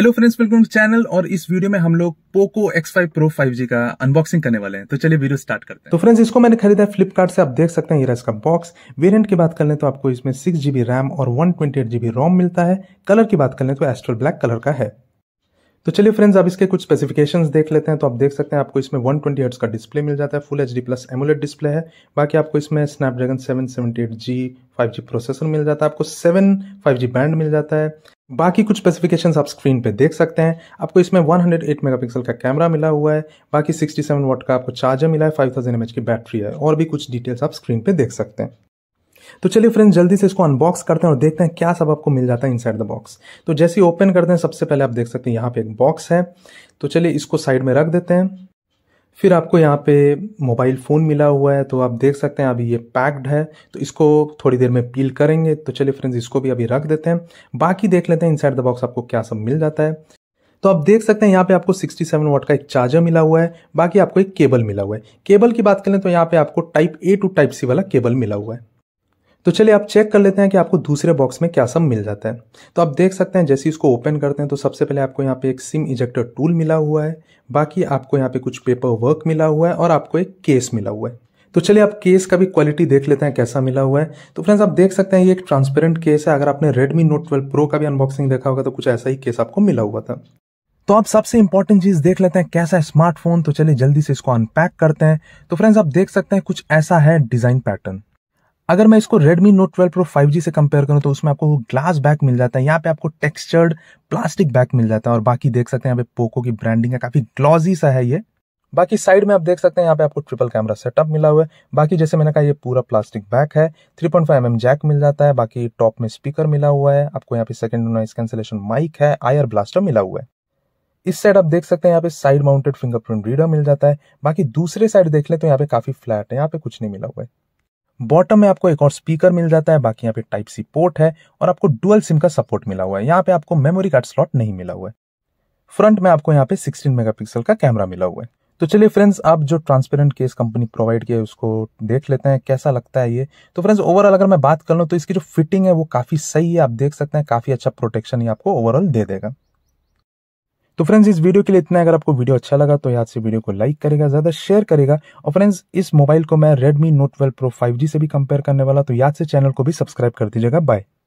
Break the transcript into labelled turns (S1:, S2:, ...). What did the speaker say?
S1: hello friends welcome to channel और इस video में हम लोग पोको X5 Pro 5G का अनबॉक्सिंग करने वाले हैं तो चलिए वीडियो स्टार्ट करते हैं तो फ्रेंड्स इसको मैंने खरीदा है फ्लिपकार्ट से आप देख सकते हैं ये रहा इसका बॉक्स वेरिएंट की बात कर लें तो आपको इसमें सिक्स जीबी रैम और one twenty eight GB ROM मिलता है कलर की बात कर लें तो एस्ट्रल ब्लैक कलर का है तो चलिए फ्रेंड्स अब इसके कुछ स्पेसिफिकेशंस देख लेते हैं तो आप देख सकते हैं आपको इसमें 120 ट्वेंटी का डिस्प्ले मिल जाता है full H D plus AMOLED display है बाकी आपको इसमें Snapdragon seven seventy eight G five G processor मिल जाता है आपको सेवन फाइव जी बैंड मिल जाता है बाकी कुछ स्पेसिफिकेशंस आप स्क्रीन पे देख सकते हैं आपको इसमें 108 मेगापिक्सल का कैमरा मिला हुआ है बाकी 67 वॉट का आपको चार्जर मिला है 5000 थाउजेंड की बैटरी है और भी कुछ डिटेल्स आप स्क्रीन पे देख सकते हैं तो चलिए फ्रेंड्स जल्दी से इसको अनबॉक्स करते हैं और देखते हैं क्या सब आपको मिल जाता है इनसाइड द बॉक्स तो जैसे ही ओपन करते हैं सबसे पहले आप देख सकते हैं यहाँ पे एक बॉक्स है तो चलिए इसको साइड में रख देते हैं फिर आपको यहाँ पे मोबाइल फ़ोन मिला हुआ है तो आप देख सकते हैं अभी ये पैक्ड है तो इसको थोड़ी देर में पील करेंगे तो चलिए फ्रेंड्स इसको भी अभी रख देते हैं बाकी देख लेते हैं इनसाइड द बॉक्स आपको क्या सब मिल जाता है तो आप देख सकते हैं यहाँ पे आपको 67 वाट का एक चार्जर मिला हुआ है बाकी आपको एक केबल मिला हुआ है केबल की बात करें तो यहाँ पे आपको type A to type C वाला केबल मिला हुआ है तो चलिए आप चेक कर लेते हैं कि आपको दूसरे बॉक्स में क्या सब मिल जाता है तो आप देख सकते हैं जैसे इसको ओपन करते हैं तो सबसे पहले आपको यहाँ पे एक सिम इजेक्टर टूल मिला हुआ है बाकी आपको यहाँ पे कुछ पेपर वर्क मिला हुआ है और आपको एक केस मिला हुआ है तो चलिए आप केस का भी क्वालिटी देख लेते हैं कैसा मिला हुआ है तो फ्रेंड्स आप देख सकते हैं ये एक ट्रांसपेरेंट केस है अगर आपने रेडमी नोट ट्वेल्व प्रो का भी अनबॉक्सिंग देखा होगा तो कुछ ऐसा ही केस आपको मिला हुआ था तो आप सबसे इंपॉर्टेंट चीज देख लेते हैं कैसा है स्मार्टफोन तो चलिए जल्दी से इसको अनपैक करते हैं तो फ्रेंड्स आप देख सकते हैं कुछ ऐसा है डिजाइन पैटर्न अगर मैं इसको Redmi Note 12 Pro 5G से कंपेयर करूं तो उसमें आपको वो ग्लास बैक मिल जाता है यहाँ पे आपको टेक्सचर्ड प्लास्टिक बैक मिल जाता है और बाकी देख सकते हैं यहाँ पे पोको की ब्रांडिंग है काफी ग्लॉजी सा है ये बाकी साइड में आप देख सकते हैं यहाँ पे आपको ट्रिपल कैमरा सेटअप मिला हुआ है बाकी जैसे मैंने कहा ये पूरा प्लास्टिक बैक है 3.5 पॉइंट mm जैक मिल जाता है बाकी टॉप में स्पीकर मिला हुआ है आपको यहाँ पे सेकंड नॉइस कैंसिलेशन माइक है आयर ब्लास्टर मिला हुआ है इस साइड आप देख सकते हैं यहाँ पे साइड माउंटेड फिंगरप्रिंट रीडर मिल जाता है बाकी दूसरे साइड देख ले तो यहाँ पे काफी फ्लैट है यहाँ पे कुछ नहीं मिला हुआ है बॉटम में आपको एक और स्पीकर मिल जाता है बाकी यहाँ पे टाइप सी पोर्ट है और आपको डुअल सिम का सपोर्ट मिला हुआ है यहाँ पे आपको मेमोरी कार्ड स्लॉट नहीं मिला हुआ है फ्रंट में आपको यहाँ पे 16 मेगापिक्सल का कैमरा मिला हुआ है तो चलिए फ्रेंड्स आप जो ट्रांसपेरेंट केस कंपनी प्रोवाइड किया है उसको देख लेते हैं कैसा लगता है ये तो फ्रेंड्स ओवरऑल अगर मैं बात कर लूँ तो इसकी जो फिटिंग है वो काफ़ी सही है आप देख सकते हैं काफ़ी अच्छा प्रोटेक्शन ये आपको ओवरऑल दे देगा तो फ्रेंड्स इस वीडियो के लिए इतना अगर आपको वीडियो अच्छा लगा तो याद से वीडियो को लाइक करेगा ज़्यादा शेयर करेगा और फ्रेंड्स इस मोबाइल को मैं Redmi Note twelve Pro five से भी कंपेयर करने वाला तो याद से चैनल को भी सब्सक्राइब कर दीजिएगा बाय